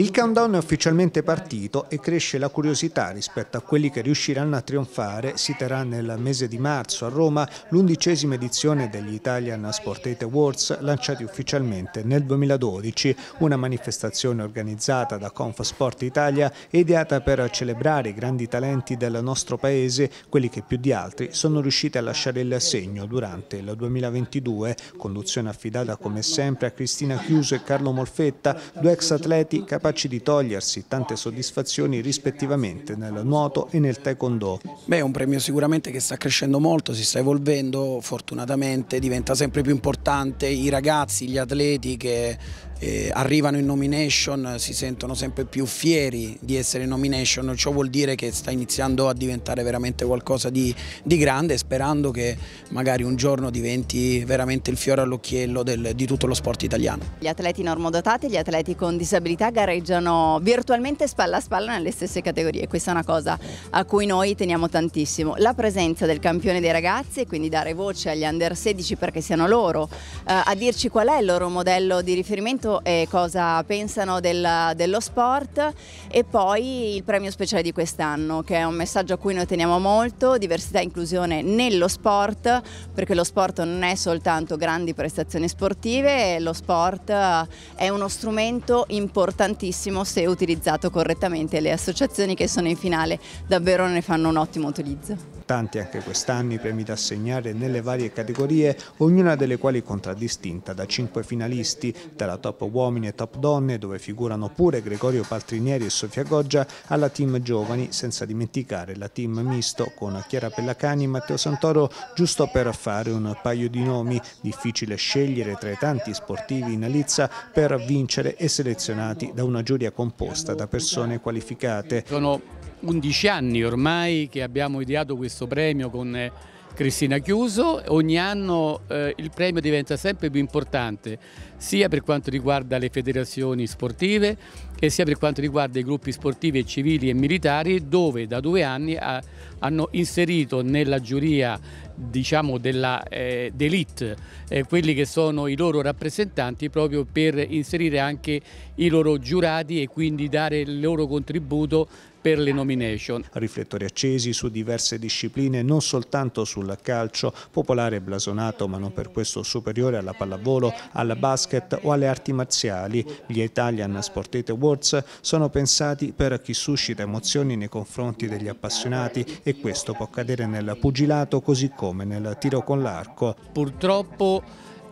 Il countdown è ufficialmente partito e cresce la curiosità rispetto a quelli che riusciranno a trionfare. Si terrà nel mese di marzo a Roma l'undicesima edizione degli Italian Sportate Awards lanciati ufficialmente nel 2012, una manifestazione organizzata da Confasport Italia e ideata per celebrare i grandi talenti del nostro paese, quelli che più di altri sono riusciti a lasciare il segno durante il 2022, conduzione affidata come sempre a Cristina Chiuso e Carlo Molfetta, due ex atleti capaci capaci di togliersi tante soddisfazioni rispettivamente nel nuoto e nel taekwondo. Beh, è un premio sicuramente che sta crescendo molto, si sta evolvendo, fortunatamente diventa sempre più importante i ragazzi, gli atleti che eh, arrivano in nomination, si sentono sempre più fieri di essere in nomination, ciò vuol dire che sta iniziando a diventare veramente qualcosa di, di grande, sperando che magari un giorno diventi veramente il fiore all'occhiello di tutto lo sport italiano. Gli atleti normodotati e gli atleti con disabilità gareggiano virtualmente spalla a spalla nelle stesse categorie, questa è una cosa a cui noi teniamo tantissimo. La presenza del campione dei ragazzi e quindi dare voce agli under 16 perché siano loro eh, a dirci qual è il loro modello di riferimento parlato e eh, cosa pensano del, dello sport e poi il premio speciale di quest'anno che è un messaggio a cui noi teniamo molto, diversità e inclusione nello sport perché lo sport non è soltanto grandi prestazioni sportive, lo sport eh, è uno strumento importantissimo se utilizzato correttamente e le associazioni che sono in finale davvero ne fanno un ottimo utilizzo importanti anche quest'anno i premi da assegnare nelle varie categorie, ognuna delle quali contraddistinta da cinque finalisti, dalla top uomini e top donne, dove figurano pure Gregorio Paltrinieri e Sofia Goggia, alla team giovani, senza dimenticare la team misto con Chiara Pellacani e Matteo Santoro, giusto per fare un paio di nomi, difficile scegliere tra i tanti sportivi in Alizza per vincere e selezionati da una giuria composta da persone qualificate. Sono 11 anni ormai che abbiamo ideato questo premio con eh, Cristina Chiuso, ogni anno eh, il premio diventa sempre più importante sia per quanto riguarda le federazioni sportive e sia per quanto riguarda i gruppi sportivi e civili e militari dove da due anni ha, hanno inserito nella giuria diciamo dell'elite eh, eh, quelli che sono i loro rappresentanti proprio per inserire anche i loro giurati e quindi dare il loro contributo per le nomination. Riflettori accesi su diverse discipline, non soltanto sul calcio, popolare e blasonato, ma non per questo superiore alla pallavolo, alla basket basket o alle arti marziali. Gli Italian Sportate Awards sono pensati per chi suscita emozioni nei confronti degli appassionati e questo può accadere nel pugilato così come nel tiro con l'arco. Purtroppo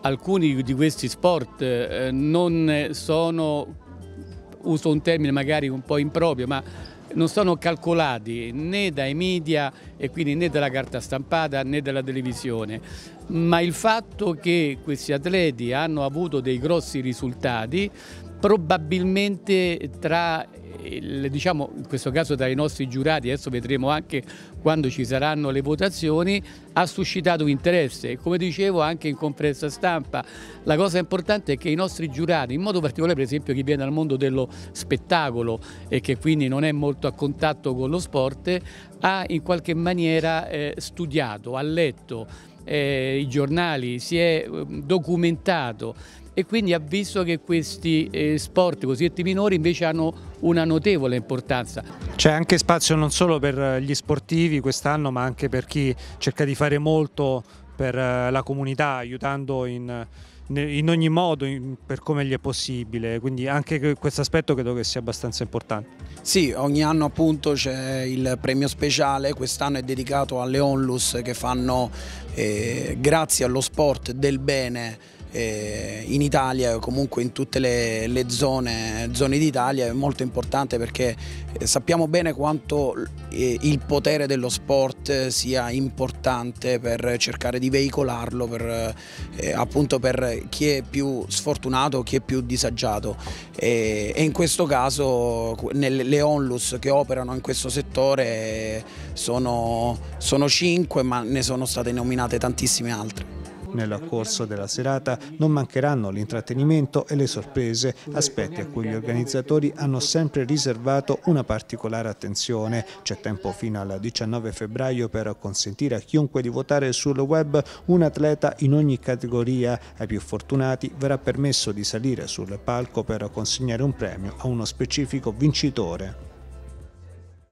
alcuni di questi sport eh, non sono, uso un termine magari un po' improprio, ma non sono calcolati né dai media e quindi né dalla carta stampata né dalla televisione, ma il fatto che questi atleti hanno avuto dei grossi risultati probabilmente tra diciamo in questo caso tra i nostri giurati, adesso vedremo anche quando ci saranno le votazioni, ha suscitato interesse come dicevo anche in conferenza stampa la cosa importante è che i nostri giurati, in modo particolare per esempio chi viene dal mondo dello spettacolo e che quindi non è molto a contatto con lo sport, ha in qualche maniera eh, studiato, ha letto eh, i giornali, si è ehm, documentato e quindi ha visto che questi eh, sport cosiddetti minori invece hanno una notevole importanza. C'è anche spazio non solo per eh, gli sportivi quest'anno ma anche per chi cerca di fare molto per eh, la comunità aiutando in, in ogni modo in, per come gli è possibile, quindi anche questo aspetto credo che sia abbastanza importante. Sì, ogni anno appunto c'è il premio speciale, quest'anno è dedicato alle onlus che fanno eh, grazie allo sport del bene eh, in Italia o comunque in tutte le, le zone, zone d'Italia è molto importante perché eh, sappiamo bene quanto eh, il potere dello sport eh, sia importante per cercare di veicolarlo per, eh, appunto per chi è più sfortunato, chi è più disagiato e, e in questo caso nelle, le onlus che operano in questo settore eh, sono, sono cinque ma ne sono state nominate tantissime altre. Nel corso della serata non mancheranno l'intrattenimento e le sorprese, aspetti a cui gli organizzatori hanno sempre riservato una particolare attenzione. C'è tempo fino al 19 febbraio per consentire a chiunque di votare sul web un atleta in ogni categoria. Ai più fortunati verrà permesso di salire sul palco per consegnare un premio a uno specifico vincitore.